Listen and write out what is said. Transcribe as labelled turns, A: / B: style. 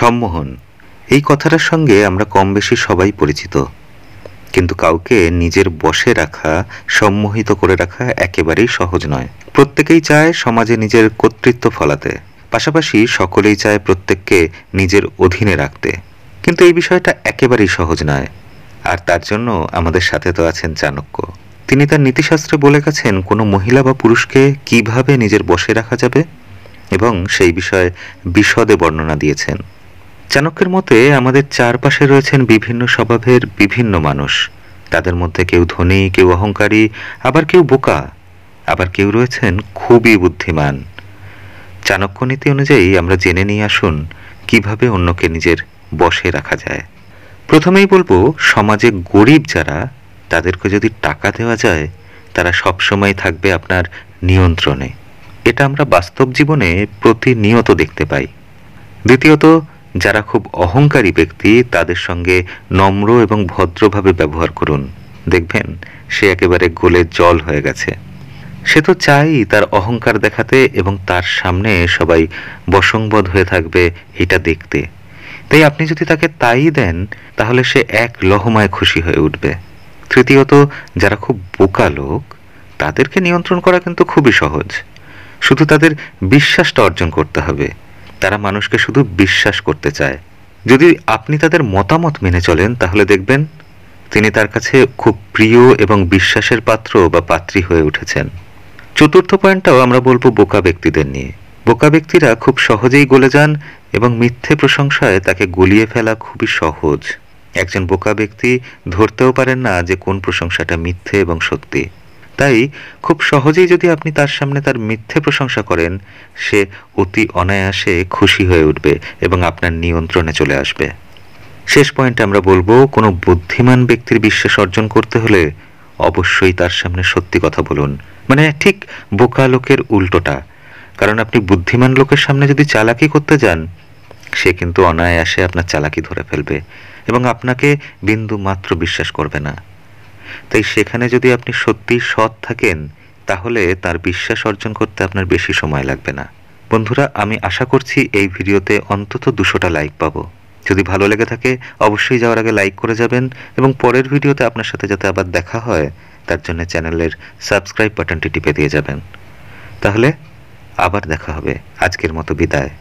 A: সম্মোহন এই কথাটার সঙ্গে আমরা কম বেশি সবাই পরিচিত কিন্তু কাউকে নিজের বসে রাখা সম্মোহিত করে রাখা একেবারেই সহজ নয় প্রত্যেকেই চায় সমাজে নিজের কর্তৃত্ব ফলাতে পাশাপাশি সকলেই চায় প্রত্যেককে নিজের অধীনে রাখতে কিন্তু এই বিষয়টা একেবারেই সহজ নয় আর তার জন্য আমাদের সাথে তো আছেন চাণক্য তিনি তার নীতিশাস্ত্রে বলে গেছেন কোনো মহিলা বা পুরুষকে কিভাবে নিজের বসে রাখা যাবে এবং সেই বিষয়ে বিশদে বর্ণনা দিয়েছেন চাণক্যের মতে আমাদের চারপাশে রয়েছেন বিভিন্ন স্বভাবের বিভিন্ন মানুষ তাদের মধ্যে কেউ ধনী কেউ অহংকারী আবার কেউ বোকা আবার কেউ রয়েছেন খুবই বুদ্ধিমান চাণক্য নীতি অনুযায়ী আমরা জেনে নিয়ে আসুন কিভাবে অন্যকে নিজের বসে রাখা যায় প্রথমেই বলবো সমাজে গরিব যারা তাদেরকে যদি টাকা দেওয়া যায় তারা সবসময় থাকবে আপনার নিয়ন্ত্রণে এটা আমরা বাস্তব জীবনে প্রতিনিয়ত দেখতে পাই দ্বিতীয়ত যারা খুব অহংকারী ব্যক্তি তাদের সঙ্গে নম্র এবং ভদ্রভাবে ব্যবহার করুন দেখবেন সে একেবারে গোলে জল হয়ে গেছে সে তো চাই তার অহংকার দেখাতে এবং তার সামনে সবাই বসংবদ হয়ে থাকবে এটা দেখতে তাই আপনি যদি তাকে তাই দেন তাহলে সে এক লহমায় খুশি হয়ে উঠবে তৃতীয়ত যারা খুব বোকা লোক তাদেরকে নিয়ন্ত্রণ করা কিন্তু খুবই সহজ শুধু তাদের বিশ্বাসটা অর্জন করতে হবে তারা মানুষকে শুধু বিশ্বাস করতে চায় যদি আপনি তাদের মতামত মেনে চলেন তাহলে দেখবেন তিনি তার কাছে খুব প্রিয় এবং বিশ্বাসের পাত্র বা পাত্রী হয়ে উঠেছেন চতুর্থ পয়েন্টটাও আমরা বলবো বোকা ব্যক্তিদের নিয়ে বোকা ব্যক্তিরা খুব সহজেই গলে যান এবং মিথ্যে প্রশংসায় তাকে গলিয়ে ফেলা খুবই সহজ একজন বোকা ব্যক্তি ধরতেও পারেন না যে কোন প্রশংসাটা মিথ্যে এবং সত্যি তাই খুব সহজেই যদি আপনি তার সামনে তার মিথ্যে প্রশংসা করেন সে অতি অনায়াসে খুশি হয়ে উঠবে এবং আপনার নিয়ন্ত্রণে চলে আসবে শেষ পয়েন্টে আমরা বলবো কোনো বুদ্ধিমান ব্যক্তির বিশ্বাস অর্জন করতে হলে অবশ্যই তার সামনে সত্যি কথা বলুন মানে ঠিক বোকা লোকের উল্টোটা কারণ আপনি বুদ্ধিমান লোকের সামনে যদি চালাকি করতে যান সে কিন্তু অনায়াসে আপনার চালাকি ধরে ফেলবে এবং আপনাকে বিন্দু মাত্র বিশ্বাস করবে না তাই সেখানে যদি আপনি সত্যি সৎ থাকেন তাহলে তার বিশ্বাস অর্জন করতে আপনার বেশি সময় লাগবে না বন্ধুরা আমি আশা করছি এই ভিডিওতে অন্তত দুশোটা লাইক পাব যদি ভালো লেগে থাকে অবশ্যই যাওয়ার আগে লাইক করে যাবেন এবং পরের ভিডিওতে আপনার সাথে যাতে আবার দেখা হয় তার জন্য চ্যানেলের সাবস্ক্রাইব বাটনটি টিপে দিয়ে যাবেন তাহলে আবার দেখা হবে আজকের মতো বিদায়